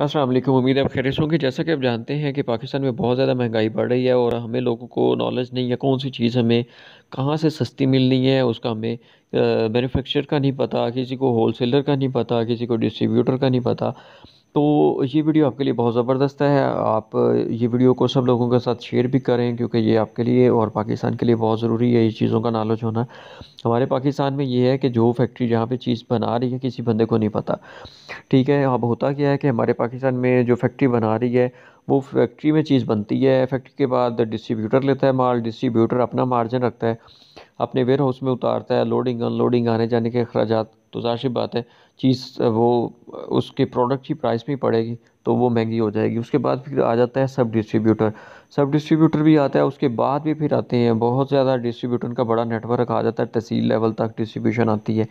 असल उम्मीद है आप खैरियत होंगे जैसा कि आप जानते हैं कि पाकिस्तान में बहुत ज़्यादा महंगाई बढ़ रही है और हमें लोगों को नॉलेज नहीं है कौन सी चीज़ हमें कहाँ से सस्ती मिलनी है उसका हमें मैनुफेक्चर का नहीं पता किसी को होल सेलर का नहीं पता किसी को डिस्ट्रीब्यूटर का नहीं पता तो ये वीडियो आपके लिए बहुत ज़बरदस्त है आप ये वीडियो को सब लोगों के साथ शेयर भी करें क्योंकि ये आपके लिए और पाकिस्तान के लिए बहुत ज़रूरी है ये चीज़ों का नॉलेज होना हमारे पाकिस्तान में ये है कि जो फैक्ट्री जहाँ पे चीज़ बना रही है किसी बंदे को नहीं पता ठीक है अब होता क्या है कि हमारे पाकिस्तान में जो फैक्ट्री बना रही है वो फैक्ट्री में चीज़ बनती है फैक्ट्री के बाद डिस्ट्रीब्यूटर लेता है माल डिस्ट्रीब्यूटर अपना मार्जिन रखता है अपने वेयर हाउस में उतारता है लोडिंग अनलोडिंग आने जाने के अखराज तो जाहिर बात है चीज़ वो उसके प्रोडक्ट की प्राइस भी पड़ेगी तो वो महंगी हो जाएगी उसके बाद फिर आ जाता है सब डिस्ट्रीब्यूटर सब डिस्ट्रीब्यूटर भी आता है उसके बाद भी फिर आते हैं बहुत ज़्यादा डिस्ट्रीब्यूटर का बड़ा नेटवर्क आ जाता है तहसील लेवल तक डिस्ट्रीब्यूशन आती है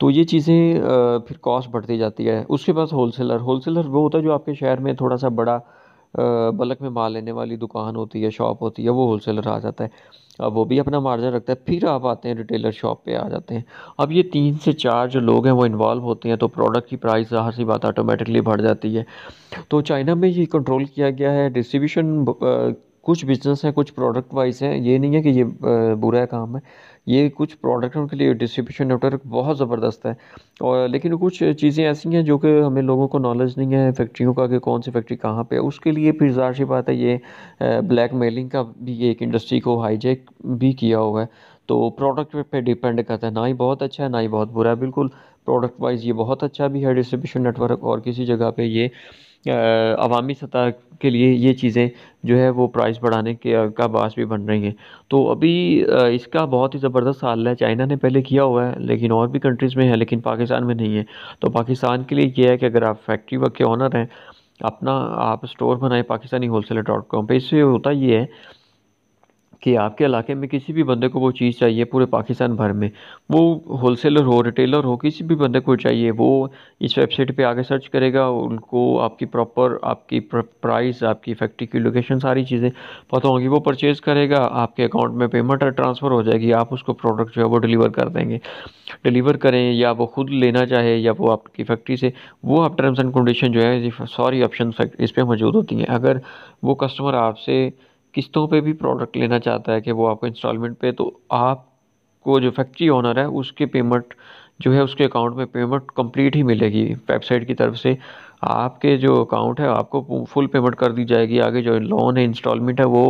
तो ये चीज़ें फिर कॉस्ट बढ़ती जाती है उसके बाद होलसेलर होलसेलर वो होता है जो आपके शहर में थोड़ा सा बड़ा बल्क में माल लेने वाली दुकान होती है शॉप होती है वो होलसेलर आ जाता है अब वो भी अपना मार्जिन रखता है फिर आप आते हैं रिटेलर शॉप पे आ जाते हैं अब ये तीन से चार जो लोग हैं वो इन्वॉल्व होते हैं तो प्रोडक्ट की प्राइस हर सी बात ऑटोमेटिकली बढ़ जाती है तो चाइना में ये कंट्रोल किया गया है डिस्ट्रीब्यूशन कुछ बिजनेस है कुछ प्रोडक्ट वाइज है ये नहीं है कि ये बुरा काम है ये कुछ प्रोडक्टों के लिए डिस्ट्रीब्यूशन नेटवर्क बहुत ज़बरदस्त है और लेकिन कुछ चीज़ें ऐसी हैं जो कि हमें लोगों को नॉलेज नहीं है फैक्ट्रियों का कि कौन सी फैक्ट्री कहाँ पे है उसके लिए फिर जाहिर सी बात है ये ब्लैक मेलिंग का भी एक इंडस्ट्री को हाईजेक भी किया हुआ है तो प्रोडक्ट पे डिपेंड करता है ना ही बहुत अच्छा है ना ही बहुत बुरा है बिल्कुल प्रोडक्ट वाइज ये बहुत अच्छा भी है डिस्ट्रीब्यूशन नेटवर्क और किसी जगह पे ये अवामी सतह के लिए ये चीज़ें जो है वो प्राइस बढ़ाने के का बास भी बन रही हैं तो अभी इसका बहुत ही ज़बरदस्त हाल है चाइना ने पहले किया हुआ है लेकिन और भी कंट्रीज़ में है लेकिन पाकिस्तान में नहीं है तो पाकिस्तान के लिए यह है कि अगर आप फैक्ट्री वर्क के ऑनर हैं अपना आप स्टोर बनाएं Pakistani wholesaler dot com पर इससे होता ये है कि आपके इलाके में किसी भी बंदे को वो चीज़ चाहिए पूरे पाकिस्तान भर में वो होलसेलर हो रिटेलर हो किसी भी बंदे को चाहिए वो इस वेबसाइट पे आगे सर्च करेगा उनको आपकी प्रॉपर आपकी प्राइस आपकी फैक्ट्री की लोकेशन सारी चीज़ें पता होंगी वो परचेज़ करेगा आपके अकाउंट में पेमेंट ट्रांसफ़र हो जाएगी आप उसको प्रोडक्ट जो है वो डिलीवर कर देंगे डिलीवर करें या वो खुद लेना चाहे या वो आपकी फैक्ट्री से वो आप टर्म्स एंड कंडीशन जो है सॉरी ऑप्शन इस पर मौजूद होती हैं अगर वो कस्टमर आपसे किस्तों पे भी प्रोडक्ट लेना चाहता है कि वो आपको इंस्टॉलमेंट पे तो आपको जो फैक्ट्री ओनर है उसके पेमेंट जो है उसके अकाउंट में पेमेंट कंप्लीट ही मिलेगी वेबसाइट की तरफ से आपके जो अकाउंट है आपको फुल पेमेंट कर दी जाएगी आगे जो लोन है इंस्टॉलमेंट है वो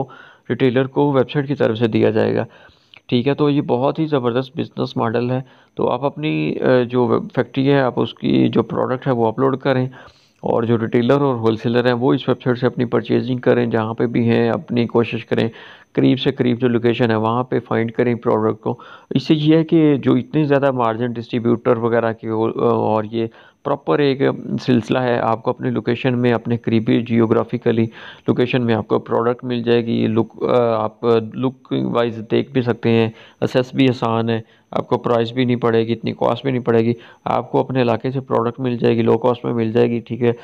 रिटेलर को वेबसाइट की तरफ से दिया जाएगा ठीक है तो ये बहुत ही ज़बरदस्त बिज़नेस मॉडल है तो आप अपनी जो फैक्ट्री है आप उसकी जो प्रोडक्ट है वो अपलोड करें और जो रिटेलर और होलसेलर हैं वो इस वेबसाइट से अपनी परचेजिंग करें जहाँ पे भी हैं अपनी कोशिश करें करीब से करीब जो लोकेशन है वहाँ पे फाइंड करें प्रोडक्ट को इससे ये है कि जो इतने ज़्यादा मार्जिन डिस्ट्रीब्यूटर वगैरह के और ये प्रॉपर एक um, सिलसिला है आपको अपने लोकेशन में अपने करीबी जियोग्राफिकली लोकेशन में आपको प्रोडक्ट मिल जाएगी लुक uh, आप लुक uh, वाइज देख भी सकते हैं असेस भी आसान है आपको प्राइस भी नहीं पड़ेगी इतनी कॉस्ट भी नहीं पड़ेगी आपको अपने इलाके से प्रोडक्ट मिल जाएगी लो कॉस्ट में मिल जाएगी ठीक है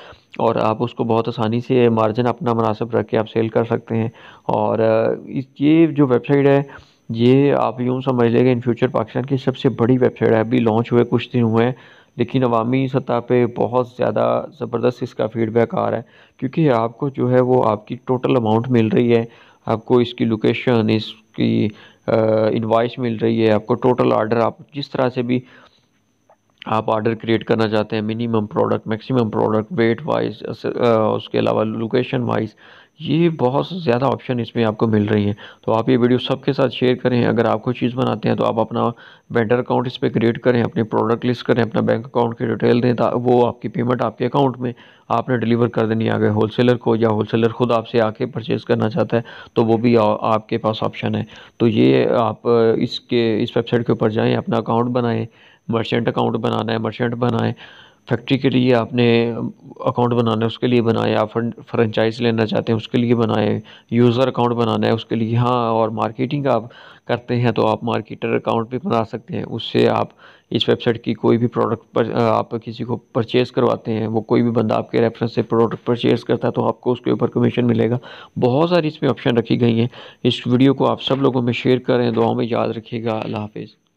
और आप उसको बहुत आसानी से मार्जिन अपना मुनासिब रख के आप सेल कर सकते हैं और uh, ये जो वेबसाइट है ये आप यूँ समझ लेंगे इन फ्यूचर पाकिस्तान की सबसे बड़ी वेबसाइट है अभी लॉन्च हुए कुछ दिन हुए हैं लेकिन अवामी सतह पे बहुत ज़्यादा ज़बरदस्त इसका फीडबैक आ रहा है क्योंकि आपको जो है वो आपकी टोटल अमाउंट मिल रही है आपको इसकी लोकेशन इसकी इन्वाइस मिल रही है आपको टोटल आर्डर आप जिस तरह से भी आप आर्डर क्रिएट करना चाहते हैं minimum product maximum product weight wise उसके अलावा लोकेशन वाइज ये बहुत ज़्यादा ऑप्शन इसमें आपको मिल रही है तो आप ये वीडियो सबके साथ शेयर करें अगर आप कोई चीज़ बनाते हैं तो आप अपना वेंडर अकाउंट इस पर क्रिएट करें अपने प्रोडक्ट लिस्ट करें अपना बैंक अकाउंट की डिटेल दें वो आपकी पेमेंट आपके अकाउंट में आपने डिलीवर कर देनी आगे होलसेलर को या होलसेलर खुद आपसे आके परचेज़ करना चाहता है तो वो भी आपके पास ऑप्शन है तो ये आप इसके इस वेबसाइट के ऊपर जाएँ अपना अकाउंट बनाएँ मर्चेंट अकाउंट बनाना है मर्चेंट बनाएँ फैक्ट्री के लिए आपने अकाउंट बनाना है उसके लिए बनाए आप फ्रेंचाइज लेना चाहते हैं उसके लिए बनाए यूज़र अकाउंट बनाना है उसके लिए हाँ और मार्केटिंग आप करते हैं तो आप मार्केटर अकाउंट भी बना सकते हैं उससे आप इस वेबसाइट की कोई भी प्रोडक्ट पर आप किसी को परचेज़ करवाते हैं वो कोई भी बंदा आपके रेफरेंस से प्रोडक्ट परचेज़ करता है तो आपको उसके ऊपर कमीशन मिलेगा बहुत सारी इसमें ऑप्शन रखी गई हैं इस वीडियो को आप सब लोगों में शेयर करें दुआओं में याद रखिएगा अल्लाह हाफिज़